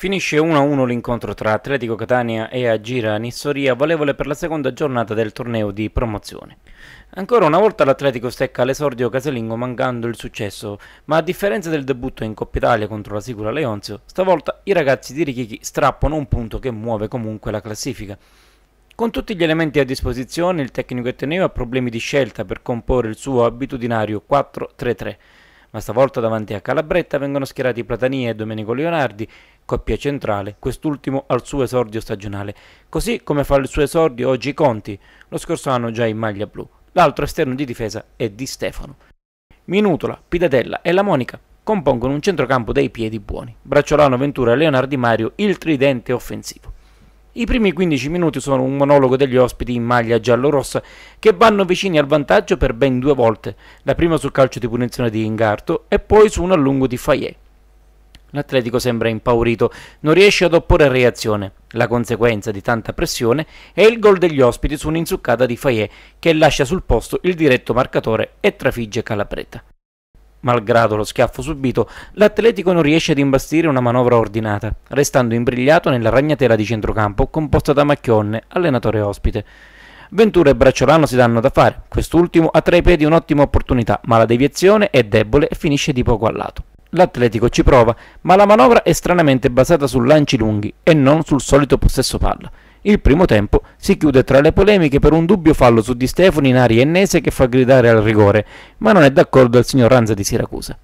Finisce 1-1 l'incontro tra Atletico Catania e Agira Nissoria, valevole per la seconda giornata del torneo di promozione. Ancora una volta l'Atletico stecca l'esordio casalingo mancando il successo, ma a differenza del debutto in Coppa Italia contro la Sicura Leonzio, stavolta i ragazzi di Richichi strappano un punto che muove comunque la classifica. Con tutti gli elementi a disposizione, il tecnico etneo ha problemi di scelta per comporre il suo abitudinario 4-3-3 ma stavolta davanti a Calabretta vengono schierati Platania e Domenico Leonardi, coppia centrale, quest'ultimo al suo esordio stagionale, così come fa il suo esordio oggi Conti, lo scorso anno già in maglia blu. L'altro esterno di difesa è Di Stefano. Minutola, Pidatella e la Monica compongono un centrocampo dai piedi buoni. Bracciolano, Ventura e Leonardi Mario il tridente offensivo. I primi 15 minuti sono un monologo degli ospiti in maglia giallo-rossa che vanno vicini al vantaggio per ben due volte, la prima sul calcio di punizione di Ingarto e poi su un allungo di Fayet. L'Atletico sembra impaurito, non riesce ad opporre reazione. La conseguenza di tanta pressione è il gol degli ospiti su un'inzuccata di Fayet che lascia sul posto il diretto marcatore e trafigge Calapreta. Malgrado lo schiaffo subito, l'Atletico non riesce ad imbastire una manovra ordinata, restando imbrigliato nella ragnatela di centrocampo composta da Macchionne, allenatore ospite. Ventura e Bracciolano si danno da fare, quest'ultimo ha tra i piedi un'ottima opportunità, ma la deviazione è debole e finisce di poco a lato. L'Atletico ci prova, ma la manovra è stranamente basata su lanci lunghi e non sul solito possesso palla. Il primo tempo si chiude tra le polemiche per un dubbio fallo su Di Stefani in aria ennese che fa gridare al rigore, ma non è d'accordo il signor Ranza di Siracusa.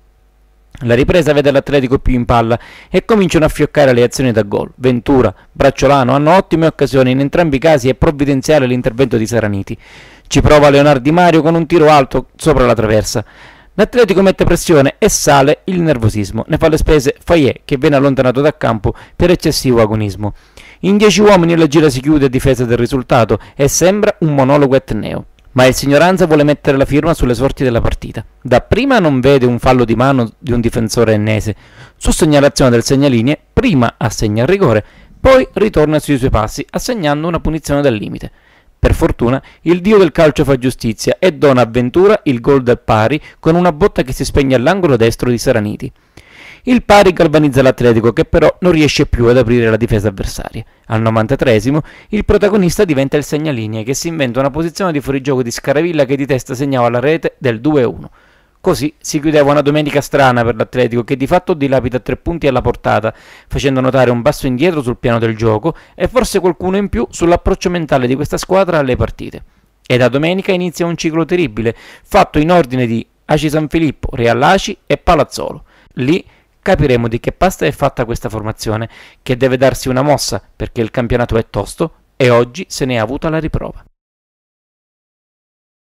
La ripresa vede l'Atletico più in palla e cominciano a fioccare le azioni da gol. Ventura, Bracciolano hanno ottime occasioni, in entrambi i casi è provvidenziale l'intervento di Saraniti. Ci prova Leonardi Mario con un tiro alto sopra la traversa. L'Atletico mette pressione e sale il nervosismo. Ne fa le spese Fayet, che viene allontanato da campo per eccessivo agonismo. In dieci uomini la gira si chiude a difesa del risultato e sembra un monologo etneo. Ma il signoranza vuole mettere la firma sulle sorti della partita. Dapprima non vede un fallo di mano di un difensore ennese. Su segnalazione del segnaline, prima assegna il rigore, poi ritorna sui suoi passi, assegnando una punizione dal limite. Per fortuna, il dio del calcio fa giustizia e dona a Ventura il gol del pari con una botta che si spegne all'angolo destro di Saraniti. Il pari galvanizza l'Atletico che però non riesce più ad aprire la difesa avversaria. Al 93 il protagonista diventa il segnalinea che si inventa una posizione di fuorigioco di Scaravilla che di testa segnava la rete del 2-1. Così si chiudeva una domenica strana per l'Atletico che di fatto dilapida tre punti alla portata, facendo notare un passo indietro sul piano del gioco e forse qualcuno in più sull'approccio mentale di questa squadra alle partite. E da domenica inizia un ciclo terribile, fatto in ordine di Aci San Filippo, Real Aci e Palazzolo. Lì capiremo di che pasta è fatta questa formazione, che deve darsi una mossa perché il campionato è tosto e oggi se ne è avuta la riprova.